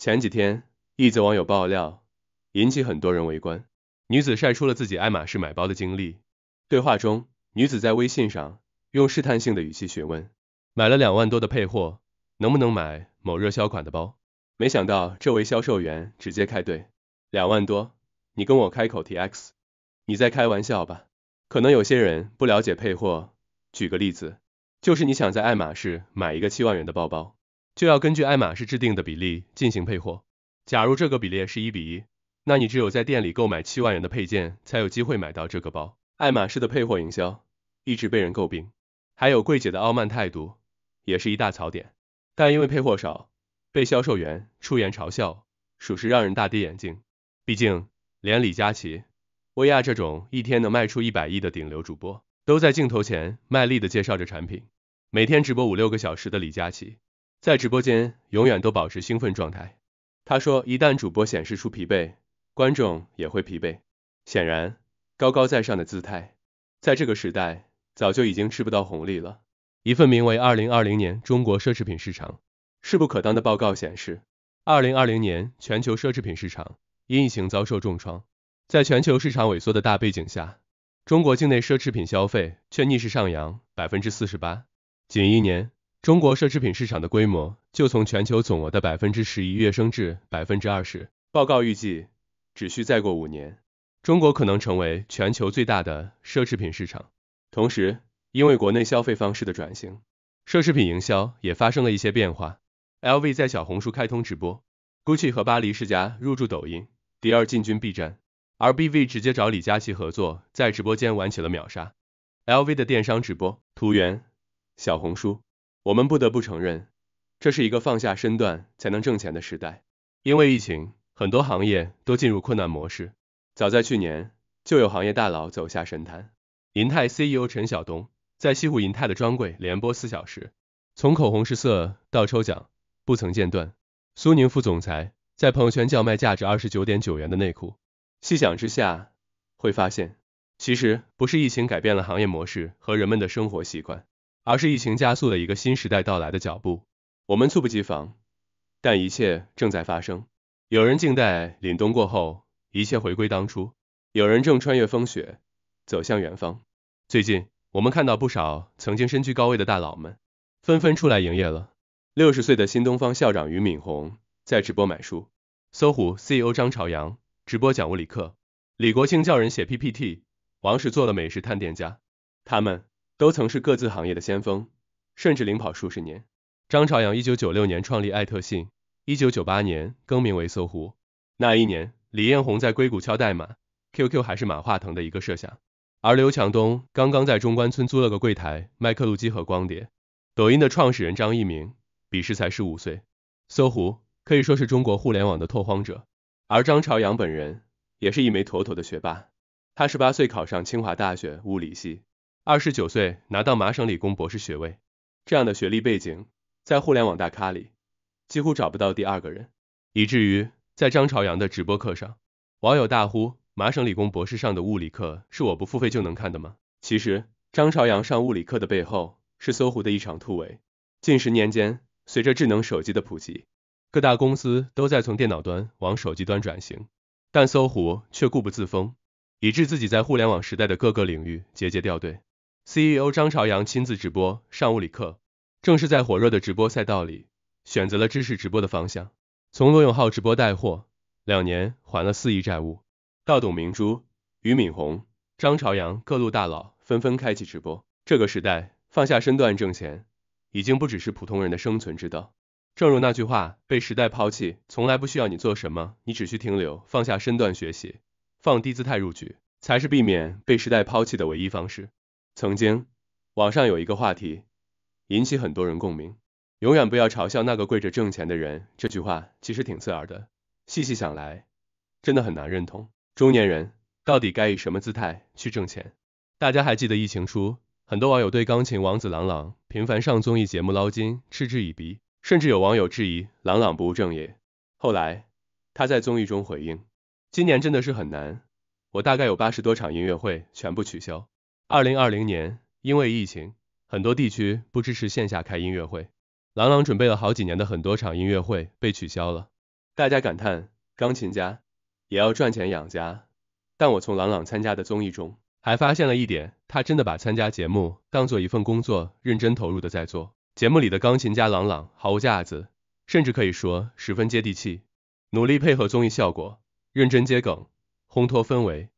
前几天，一则网友爆料引起很多人围观，女子晒出了自己爱马仕买包的经历。对话中，女子在微信上用试探性的语气询问，买了两万多的配货，能不能买某热销款的包？没想到这位销售员直接开怼，两万多，你跟我开口提 x，你在开玩笑吧？可能有些人不了解配货，举个例子，就是你想在爱马仕买一个七万元的包包。就要根据爱马仕制定的比例进行配货。假如这个比例是一比一，那你只有在店里购买七万元的配件，才有机会买到这个包。爱马仕的配货营销一直被人诟病，还有柜姐的傲慢态度也是一大槽点。但因为配货少，被销售员出言嘲笑，属实让人大跌眼镜。毕竟连李佳琦、薇娅这种一天能卖出一百亿的顶流主播，都在镜头前卖力的介绍着产品，每天直播五六个小时的李佳琦。在直播间永远都保持兴奋状态，他说，一旦主播显示出疲惫，观众也会疲惫。显然，高高在上的姿态，在这个时代早就已经吃不到红利了。一份名为《二零二零年中国奢侈品市场势不可当》的报告显示，二零二零年全球奢侈品市场因疫情遭受重创，在全球市场萎缩的大背景下，中国境内奢侈品消费却逆势上扬百分之四十八，仅一年。中国奢侈品市场的规模就从全球总额的百分之十一跃升至百分之二十。报告预计，只需再过五年，中国可能成为全球最大的奢侈品市场。同时，因为国内消费方式的转型，奢侈品营销也发生了一些变化。LV 在小红书开通直播，Gucci 和巴黎世家入驻抖音，迪奥进军 B 站而 b v 直接找李佳琦合作，在直播间玩起了秒杀。LV 的电商直播，图源小红书。我们不得不承认，这是一个放下身段才能挣钱的时代。因为疫情，很多行业都进入困难模式。早在去年，就有行业大佬走下神坛。银泰 CEO 陈晓东在西湖银泰的专柜连播四小时，从口红试色到抽奖，不曾间断。苏宁副总裁在朋友圈叫卖价值二十九点九元的内裤。细想之下，会发现，其实不是疫情改变了行业模式和人们的生活习惯。而是疫情加速了一个新时代到来的脚步，我们猝不及防，但一切正在发生。有人静待凛冬过后，一切回归当初；有人正穿越风雪，走向远方。最近，我们看到不少曾经身居高位的大佬们，纷纷出来营业了。六十岁的新东方校长俞敏洪在直播买书，搜狐 CEO 张朝阳直播讲物理课，李国庆教人写 PPT，王石做了美食探店家。他们。都曾是各自行业的先锋，甚至领跑数十年。张朝阳1996年创立艾特信，1998年更名为搜狐。那一年，李彦宏在硅谷敲代码，QQ 还是马化腾的一个设想；而刘强东刚刚在中关村租了个柜台卖克录机和光碟。抖音的创始人张一鸣，彼时才十五岁。搜狐可以说是中国互联网的拓荒者，而张朝阳本人也是一枚妥妥的学霸。他十八岁考上清华大学物理系。二十九岁拿到麻省理工博士学位，这样的学历背景，在互联网大咖里几乎找不到第二个人，以至于在张朝阳的直播课上，网友大呼：麻省理工博士上的物理课是我不付费就能看的吗？其实，张朝阳上物理课的背后是搜狐的一场突围。近十年间，随着智能手机的普及，各大公司都在从电脑端往手机端转型，但搜狐却固步自封，以致自己在互联网时代的各个领域节节掉队。CEO 张朝阳亲自直播上物理课，正是在火热的直播赛道里，选择了知识直播的方向。从罗永浩直播带货，两年还了四亿债务，到董明珠、俞敏洪、张朝阳各路大佬纷纷开启直播。这个时代，放下身段挣钱，已经不只是普通人的生存之道。正如那句话，被时代抛弃，从来不需要你做什么，你只需停留，放下身段学习，放低姿态入局，才是避免被时代抛弃的唯一方式。曾经，网上有一个话题引起很多人共鸣：永远不要嘲笑那个跪着挣钱的人。这句话其实挺刺耳的，细细想来，真的很难认同。中年人到底该以什么姿态去挣钱？大家还记得疫情初，很多网友对钢琴王子郎朗频繁上综艺节目捞金嗤之以鼻，甚至有网友质疑郎朗不务正业。后来，他在综艺中回应：今年真的是很难，我大概有八十多场音乐会全部取消。二零二零年，因为疫情，很多地区不支持线下开音乐会，郎朗准备了好几年的很多场音乐会被取消了，大家感叹钢琴家也要赚钱养家。但我从郎朗参加的综艺中还发现了一点，他真的把参加节目当做一份工作，认真投入的在做。节目里的钢琴家郎朗毫无架子，甚至可以说十分接地气，努力配合综艺效果，认真接梗，烘托氛围。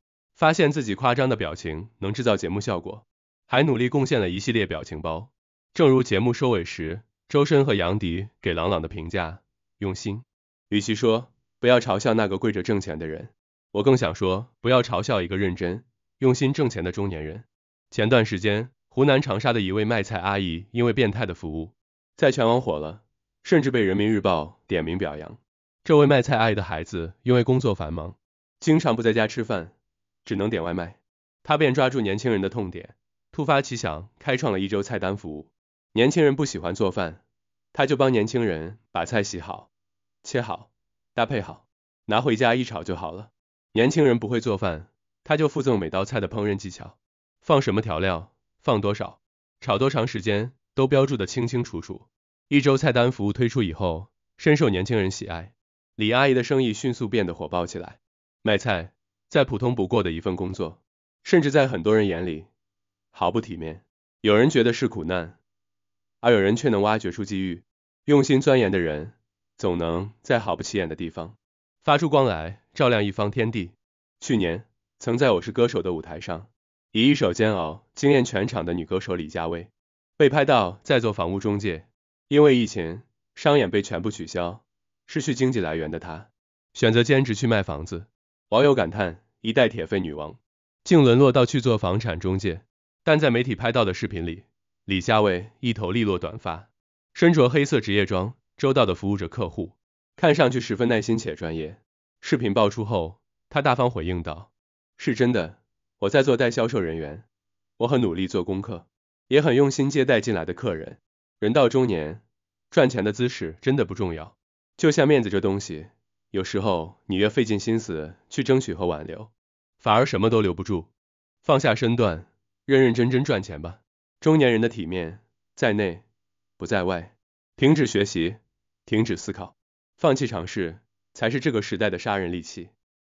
发现自己夸张的表情能制造节目效果，还努力贡献了一系列表情包。正如节目收尾时，周深和杨迪给朗朗的评价：用心。与其说不要嘲笑那个跪着挣钱的人，我更想说不要嘲笑一个认真、用心挣钱的中年人。前段时间，湖南长沙的一位卖菜阿姨因为变态的服务，在全网火了，甚至被人民日报点名表扬。这位卖菜阿姨的孩子因为工作繁忙，经常不在家吃饭。只能点外卖，他便抓住年轻人的痛点，突发奇想，开创了一周菜单服务。年轻人不喜欢做饭，他就帮年轻人把菜洗好、切好、搭配好，拿回家一炒就好了。年轻人不会做饭，他就附赠每道菜的烹饪技巧，放什么调料，放多少，炒多长时间，都标注的清清楚楚。一周菜单服务推出以后，深受年轻人喜爱，李阿姨的生意迅速变得火爆起来，卖菜。再普通不过的一份工作，甚至在很多人眼里毫不体面。有人觉得是苦难，而有人却能挖掘出机遇。用心钻研的人，总能在毫不起眼的地方发出光来，照亮一方天地。去年，曾在《我是歌手》的舞台上以一首《煎熬》惊艳全场的女歌手李佳薇，被拍到在做房屋中介。因为疫情，商演被全部取消，失去经济来源的她，选择兼职去卖房子。网友感叹。一代铁肺女王，竟沦落到去做房产中介。但在媒体拍到的视频里，李佳薇一头利落短发，身着黑色职业装，周到的服务着客户，看上去十分耐心且专业。视频爆出后，她大方回应道：“是真的，我在做带销售人员，我很努力做功课，也很用心接待进来的客人。人到中年，赚钱的姿势真的不重要，就像面子这东西。”有时候，你越费尽心思去争取和挽留，反而什么都留不住。放下身段，认认真真赚钱吧。中年人的体面在内，不在外。停止学习，停止思考，放弃尝试，才是这个时代的杀人利器。